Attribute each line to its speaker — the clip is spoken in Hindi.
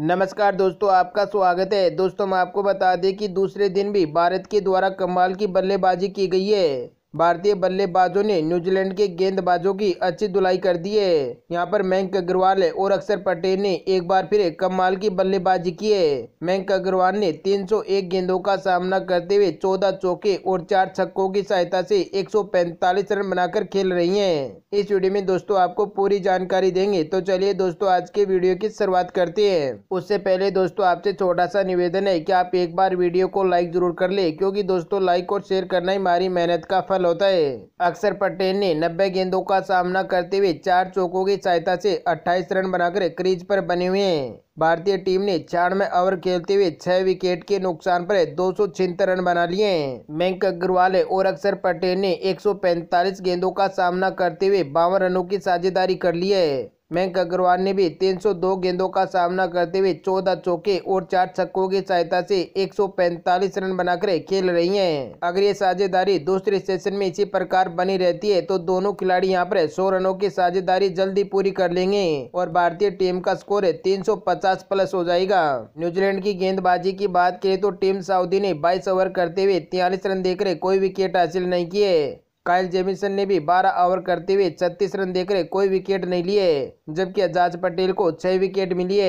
Speaker 1: नमस्कार दोस्तों आपका स्वागत है दोस्तों हम आपको बता दें कि दूसरे दिन भी भारत के द्वारा कमाल की बल्लेबाजी की गई है भारतीय बल्लेबाजों ने न्यूजीलैंड के गेंदबाजों की अच्छी धुलाई कर दी है यहाँ पर मयंक अग्रवाल और अक्षर पटेल ने एक बार फिर कमाल की बल्लेबाजी की है मयंक अग्रवाल ने 301 गेंदों का सामना करते हुए 14 चौके और चार छक्कों की सहायता से 145 रन बनाकर खेल रही हैं। इस वीडियो में दोस्तों आपको पूरी जानकारी देंगे तो चलिए दोस्तों आज के वीडियो की शुरुआत करते हैं उससे पहले दोस्तों आपसे छोटा सा निवेदन है की आप एक बार वीडियो को लाइक जरूर कर ले क्यूँकी दोस्तों लाइक और शेयर करना ही हमारी मेहनत का फल सवाल होता है अक्षर पटेल ने 90 गेंदों का सामना करते हुए चार चौकों की सहायता से 28 रन बनाकर क्रीज पर बने हुए हैं भारतीय टीम ने छियानवे ओवर खेलते हुए छह विकेट के नुकसान पर दो रन बना लिए मयंक अग्रवाल और अक्षर पटेल ने 145 गेंदों का सामना करते हुए बावन रनों की साझेदारी कर ली है मयंक अग्रवाल ने भी 302 गेंदों का सामना करते हुए 14 चौके और चार छक्कों की सहायता से 145 रन बनाकर खेल रही हैं अगर ये साझेदारी दूसरे सेशन में इसी प्रकार बनी रहती है तो दोनों खिलाड़ी यहाँ पर सौ रनों की साझेदारी जल्दी पूरी कर लेंगे और भारतीय टीम का स्कोर तीन प्लस हो जाएगा न्यूजीलैंड की गेंदबाजी की बात करें तो टीम साउदी ने बाईस ओवर करते हुए तियालीस रन देकर कोई विकेट हासिल नहीं किए काइल जेमिसन ने भी 12 ओवर करते हुए 36 रन देकर कोई विकेट नहीं लिए जबकि अजाज पटेल को 6 विकेट मिली